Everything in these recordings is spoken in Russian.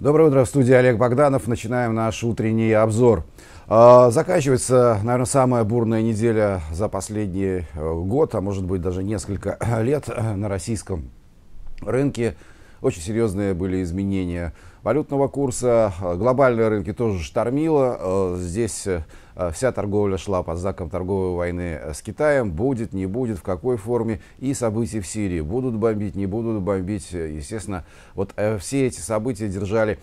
Доброе утро, в студии Олег Богданов. Начинаем наш утренний обзор. А, заканчивается, наверное, самая бурная неделя за последний э, год, а может быть даже несколько лет э, на российском рынке. Очень серьезные были изменения валютного курса. Э, глобальные рынки тоже штормило. Здесь Э, вся торговля шла под знаком торговой войны э, с Китаем, будет, не будет, в какой форме, и события в Сирии, будут бомбить, не будут бомбить, э, естественно, вот все эти события держали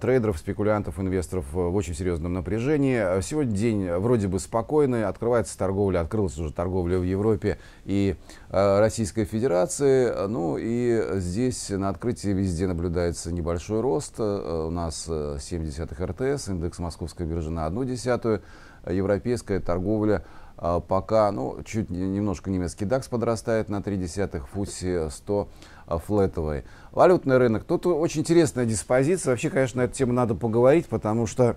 трейдеров, спекулянтов, инвесторов в очень серьезном напряжении. Сегодня день вроде бы спокойный, открывается торговля, открылась уже торговля в Европе и Российской Федерации. Ну и здесь на открытии везде наблюдается небольшой рост. У нас 0,7 РТС, индекс Московской биржи на 1 десятую европейская торговля а, пока, ну, чуть немножко немецкий DAX подрастает на 0,3, фуси 100 флетовый. Валютный рынок. Тут очень интересная диспозиция. Вообще, конечно, на эту тему надо поговорить, потому что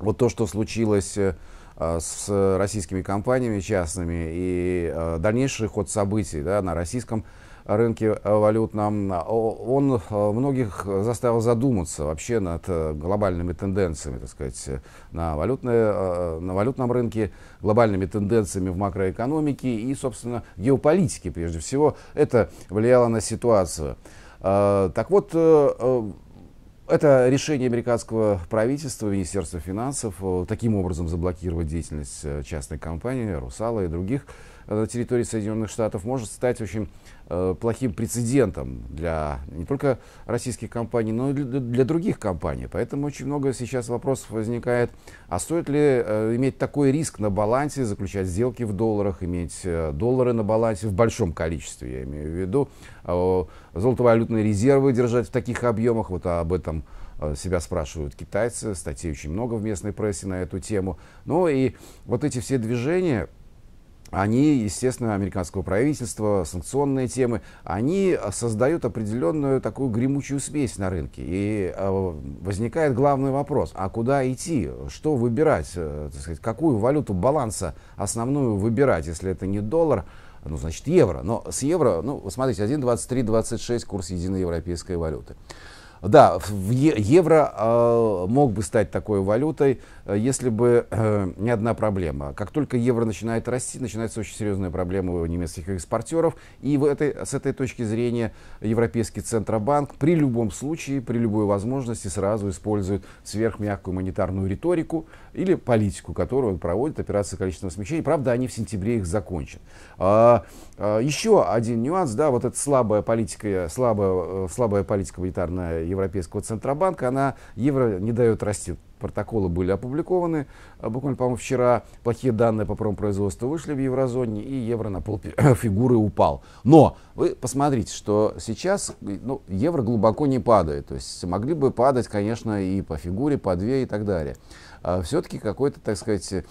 вот то, что случилось э, а, с российскими компаниями частными и а, дальнейший ход событий да, на российском рынке, рынке э, валютном, он э, многих заставил задуматься вообще над э, глобальными тенденциями, так сказать, на, валютное, на валютном рынке, глобальными тенденциями в макроэкономике и, собственно, геополитике прежде всего. Это влияло на ситуацию. Так вот, это решение американского правительства, Министерства финансов, таким образом заблокировать деятельность частной компании, «Русала» и других на территории Соединенных Штатов может стать очень Э, плохим прецедентом для не только российских компаний, но и для, для других компаний. Поэтому очень много сейчас вопросов возникает, а стоит ли э, иметь такой риск на балансе, заключать сделки в долларах, иметь э, доллары на балансе в большом количестве, я имею в виду, э, золотовалютные резервы держать в таких объемах, вот об этом э, себя спрашивают китайцы, статей очень много в местной прессе на эту тему. Ну и вот эти все движения, они, естественно, американского правительства, санкционные темы, они создают определенную такую гремучую смесь на рынке. И э, возникает главный вопрос, а куда идти, что выбирать, э, так сказать, какую валюту баланса основную выбирать, если это не доллар, ну, значит, евро. Но с евро, ну, смотрите, 1,2326 курс единой европейской валюты. Да, евро а, мог бы стать такой валютой, э, если бы э, не одна проблема. Как только евро начинает расти, начинается очень серьезная проблема у немецких экспортеров. И в этой, с этой точки зрения Европейский Центробанк при любом случае, при любой возможности сразу использует сверхмягкую монетарную риторику – или политику, которую он проводит, операция количественного смещения. Правда, они в сентябре их закончат. А, а, еще один нюанс, да, вот эта слабая политика, слабая, э, слабая политика монетарная Европейского Центробанка, она евро не дает расти протоколы были опубликованы. Э, буквально, по-моему, вчера плохие данные по промпроизводству вышли в еврозоне, и евро на пол фигуры упал. Но вы посмотрите, что сейчас ну, евро глубоко не падает. То есть могли бы падать, конечно, и по фигуре, по две и так далее. А Все-таки какой-то, так сказать,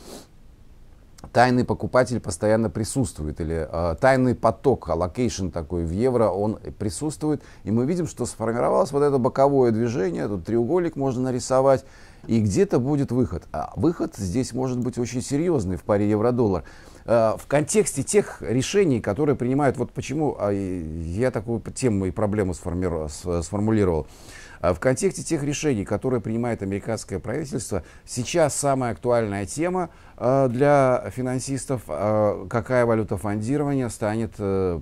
тайный покупатель постоянно присутствует, или э, тайный поток, allocation а такой в евро, он присутствует. И мы видим, что сформировалось вот это боковое движение, тут треугольник можно нарисовать, и где-то будет выход. А выход здесь может быть очень серьезный в паре евро-доллар. Э, в контексте тех решений, которые принимают, вот почему а, я такую тему и проблему сформулировал, э, в контексте тех решений, которые принимает американское правительство, сейчас самая актуальная тема э, для финансистов, какая валюта фондирования станет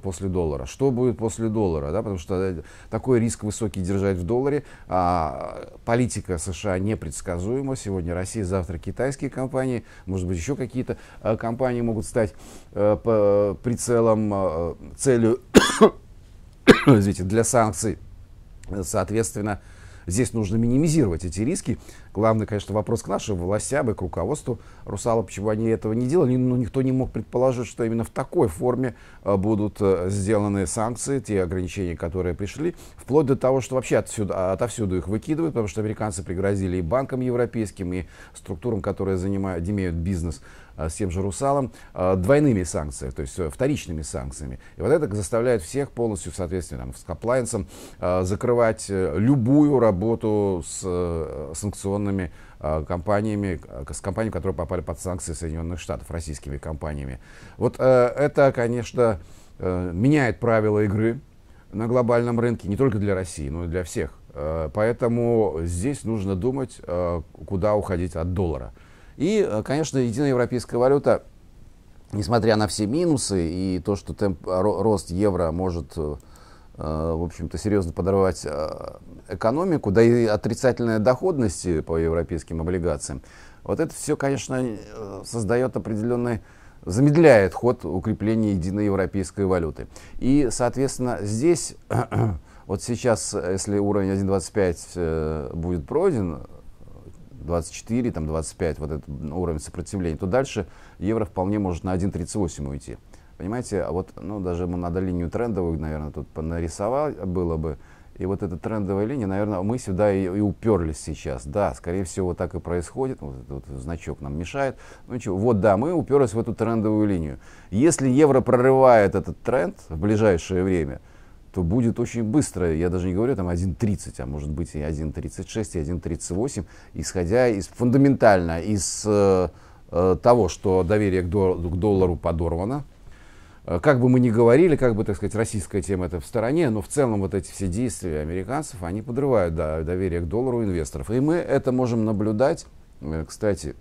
после доллара, что будет после доллара, да, потому что такой риск высокий держать в долларе, а, политика США непредсказуема, сегодня Россия, завтра китайские компании, может быть еще какие-то компании могут стать э, прицелом, э, целью извините, для санкций. Соответственно, здесь нужно минимизировать эти риски. Главный, конечно, вопрос к нашим властям и к руководству «Русала», почему они этого не делали. Но ну, никто не мог предположить, что именно в такой форме э, будут э, сделаны санкции, те ограничения, которые пришли, вплоть до того, что вообще отсюда, отовсюду их выкидывают, потому что американцы пригрозили и банкам европейским, и структурам, которые занимают, имеют бизнес э, с тем же «Русалом», двойными санкциями, то есть вторичными санкциями. И вот это заставляет всех полностью соответственно, соответствии там, с комплайенсом закрывать любую работу работу с э, санкционными э, компаниями, э, с компаниями, которые попали под санкции Соединенных Штатов, российскими компаниями. Вот это, конечно, меняет правила игры на глобальном рынке, не только для России, но и для всех. Поэтому здесь нужно думать, куда уходить от доллара. И, конечно, единая европейская валюта, несмотря на все минусы и то, что темп рост евро может Э, в общем-то, серьезно подорвать э, экономику, да и отрицательная доходность по европейским облигациям. Вот это все, конечно, э, создает определенный замедляет ход укрепления единой европейской валюты. И, соответственно, здесь, вот сейчас, если уровень 1.25 будет пройден, 24, там 25, вот этот уровень сопротивления, то дальше евро вполне может на 1.38 уйти. Понимаете, а вот, ну, даже ему надо линию трендовую, наверное, тут нарисовал было бы. И вот эта трендовая линия, наверное, мы сюда и, и уперлись сейчас. Да, скорее всего, так и происходит. Вот этот вот значок нам мешает. Ну ничего, вот да, мы уперлись в эту трендовую линию. Если евро прорывает этот тренд в ближайшее время, то будет очень быстро. Я даже не говорю там 1.30, а может быть и 1.36, и 1.38, исходя из фундаментально из э, э, того, что доверие к, дол- к доллару подорвано, Э, как бы мы ни говорили, как бы, так сказать, российская тема это в стороне, но в целом вот эти все действия американцев, они подрывают да, доверие к доллару инвесторов. И мы это можем наблюдать, э, кстати,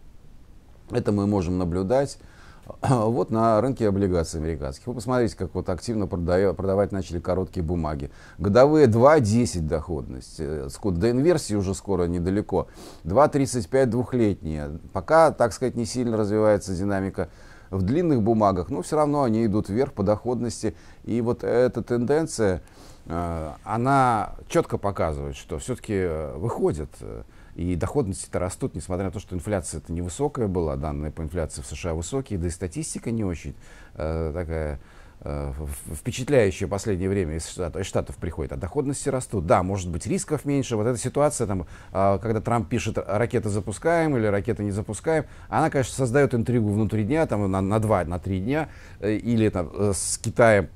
это мы можем наблюдать э, вот на рынке облигаций американских. Вы посмотрите, как вот активно продавать, продавать начали короткие бумаги. Годовые 2,10 доходность. До инверсии уже скоро недалеко. 2,35 двухлетние. Пока, так сказать, не сильно развивается динамика в длинных бумагах, но все равно они идут вверх по доходности. И вот эта тенденция, э, она четко показывает, что все-таки э, выходят э, и доходности-то растут, несмотря на то, что инфляция это невысокая была, данные по инфляции в США высокие, да и статистика не очень такая Э, впечатляющее последнее время из штатов, из штатов приходит, а доходности растут. Да, может быть, рисков меньше. Вот эта ситуация, там, а, когда Трамп пишет «ракеты запускаем» или «ракеты не запускаем», она, конечно, создает интригу внутри дня, там, на, на два, на три дня, э, или там, э, с Китаем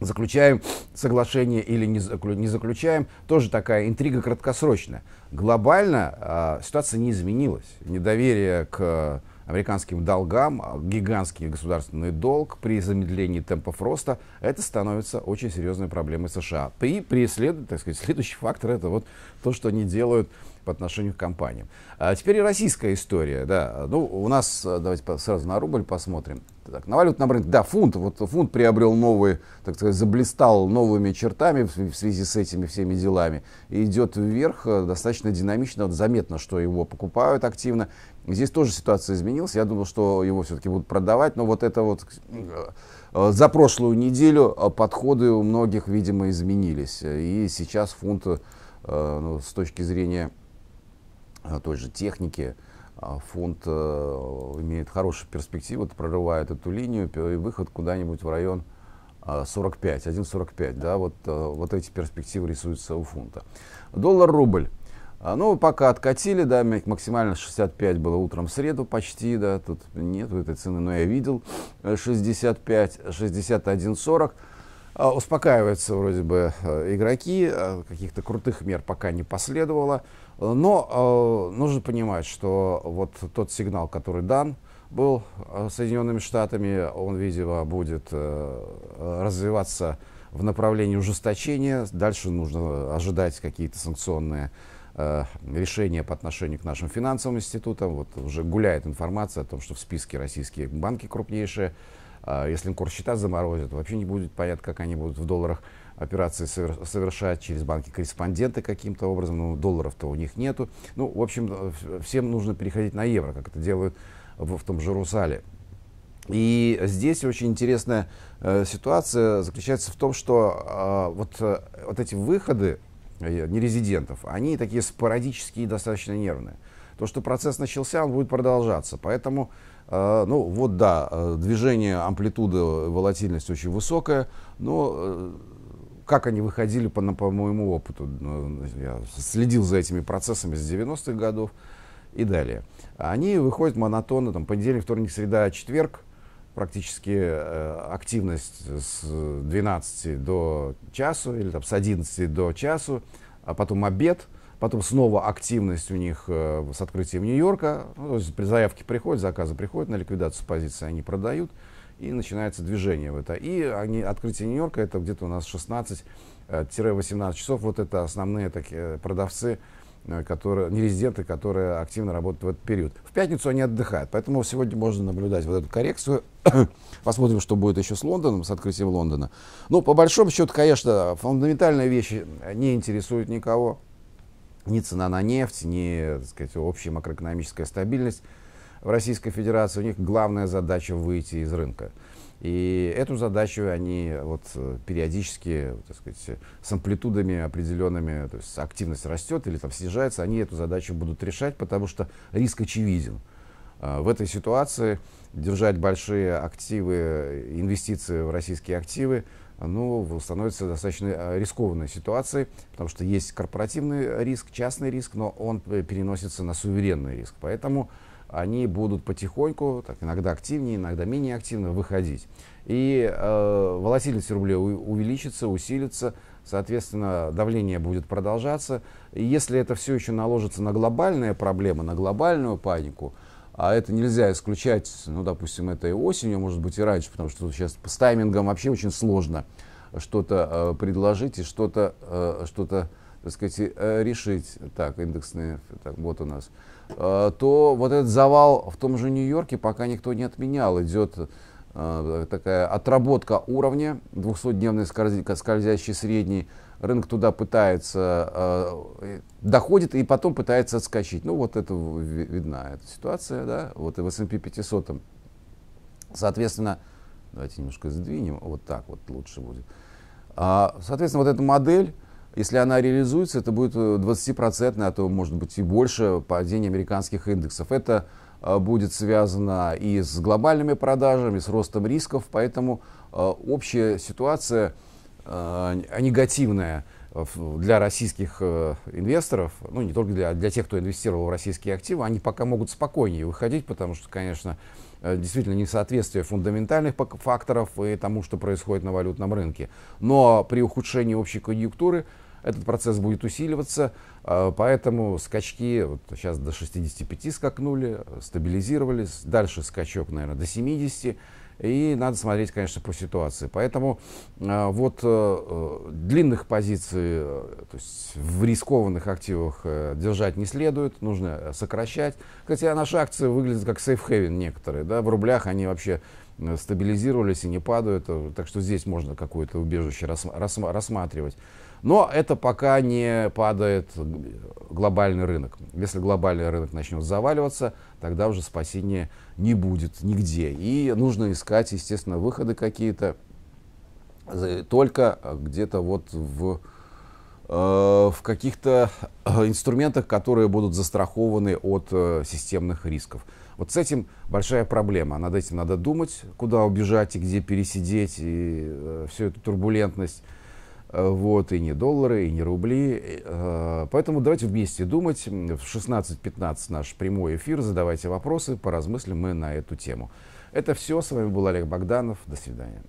заключаем соглашение или не, заклю, не заключаем, тоже такая интрига краткосрочная. Глобально а, ситуация не изменилась. Недоверие к американским долгам, а гигантский государственный долг при замедлении темпов роста, это становится очень серьезной проблемой США. И преследует, так сказать, следующий фактор это вот то, что они делают по отношению к компаниям. А теперь и российская история, да. Ну, у нас, э, давайте сразу на рубль посмотрим. Так, на валютном рынке, да, фунт, вот фунт приобрел новые, так сказать, заблистал новыми чертами в связи с этими всеми делами. И идет вверх э, достаточно динамично, вот заметно, что его покупают активно. Здесь тоже ситуация изменилась, я думал, что его все-таки будут продавать, но вот это вот э, за прошлую неделю подходы у многих, видимо, изменились. И сейчас фунт ну, с точки зрения Э, той же техники, э, фонд э, имеет хорошую перспективу, прорывает эту линию и выход куда-нибудь в район 45, 1,45, да, вот, вот эти перспективы рисуются у фунта. Доллар-рубль. А, ну, пока откатили, да, максимально 65 было утром в среду почти, да, тут нету этой цены, но я видел 65, 61 40 а, успокаиваются вроде бы э, игроки, а, каких-то крутых мер пока не последовало. Но а, нужно понимать, что вот тот сигнал, который дан, был Соединенными Штатами, он, видимо, будет э, развиваться в направлении ужесточения. Дальше нужно ожидать какие-то санкционные э, решения по отношению к нашим финансовым институтам. Вот уже гуляет информация о том, что в списке российские банки крупнейшие а если им курс счета заморозят, вообще не будет понятно, как они будут в долларах операции совершать через банки-корреспонденты каким-то образом. Ну, долларов-то у них нету. Ну, в общем, всем нужно переходить на евро, как это делают в, в том же Русале. И здесь очень интересная э, ситуация заключается в том, что э, вот, э, вот эти выходы э, нерезидентов, они такие спорадические и достаточно нервные. То, что процесс начался, он будет продолжаться. Поэтому, э, ну вот да, э, движение, амплитуда, э, волатильность очень высокая, но э, как они выходили, по, по моему опыту, ну, я следил за этими процессами с 90-х годов и далее. Они выходят монотонно, там, понедельник, вторник, среда, четверг, практически э, активность с 12 до часу или там, с 11 до часу, а потом обед – Потом снова активность у них э, с открытием Нью-Йорка. Ну, то есть заявки приходят, заказы приходят на ликвидацию позиции, они продают. И начинается движение в это. И они, открытие Нью-Йорка, это где-то у нас 16-18 э, часов. Вот это основные такие э, продавцы, которые, не резиденты, которые активно работают в этот период. В пятницу они отдыхают, поэтому сегодня можно наблюдать вот эту коррекцию. Посмотрим, что будет еще с Лондоном, с открытием Лондона. Ну, по большому счету, конечно, фундаментальные вещи не интересуют никого ни цена на нефть, ни так сказать, общая макроэкономическая стабильность в Российской Федерации. У них главная задача выйти из рынка. И эту задачу они вот э, периодически, так сказать, с амплитудами определенными, то есть активность растет или там снижается, они эту задачу будут решать, потому что риск очевиден. А, в этой ситуации держать большие активы, э, инвестиции в российские активы ну, становится достаточно э, рискованной ситуацией, потому что есть корпоративный риск, частный риск, но он э, переносится на суверенный риск. Поэтому они будут потихоньку, так, иногда активнее, иногда менее активно выходить. И э, волатильность рубля увеличится, усилится, соответственно, давление будет продолжаться. И если это все еще наложится на глобальные проблемы, на глобальную панику – а это нельзя исключать, ну, допустим, этой осенью, может быть, и раньше, потому что сейчас с таймингом вообще очень сложно что-то э, предложить и что-то, э, что-то, так сказать, э, решить. Так, индексные, так, вот у нас. Э, то вот этот завал в том же Нью-Йорке пока никто не отменял. Идет э, такая отработка уровня, 200-дневной скользящей средней, рынок туда пытается, э, доходит и потом пытается отскочить. Ну, вот это видна эта ситуация, да, вот и в S&P 500. Соответственно, давайте немножко сдвинем, вот так вот лучше будет. А, соответственно, вот эта модель, если она реализуется, это будет 20%, э, а то, может быть, и больше падение американских индексов. Это э, будет связано и с глобальными продажами, с ростом рисков, поэтому э, общая ситуация – а, а негативная для российских э, инвесторов, ну не только для, для тех, кто инвестировал в российские активы, они пока могут спокойнее выходить, потому что, конечно, э, действительно несоответствие фундаментальных факторов и тому, что происходит на валютном рынке. Но при ухудшении общей конъюнктуры этот процесс будет усиливаться, э, поэтому скачки вот сейчас до 65 скакнули, стабилизировались, дальше скачок, наверное, до 70, и надо смотреть, конечно, по ситуации. Поэтому э, вот э, э, длинных позиций то есть в рискованных активах держать не следует, нужно сокращать. Хотя наши акции выглядят как сейф-хевен некоторые. Да? В рублях они вообще Э, стабилизировались и не падают. Э, так что здесь можно какое-то убежище рассматривать. Но это пока не падает глобальный рынок. Если глобальный рынок начнет заваливаться, тогда уже спасения не будет нигде. И нужно искать, естественно, выходы какие-то. Только где-то вот в, э, в каких-то инструментах, которые будут застрахованы от системных рисков. Вот с этим большая проблема. Над этим надо думать, куда убежать и где пересидеть, и э, всю эту турбулентность. Э, вот, и не доллары, и не рубли. Э, поэтому давайте вместе думать. В 16.15 наш прямой эфир. Задавайте вопросы, поразмыслим мы на эту тему. Это все. С вами был Олег Богданов. До свидания.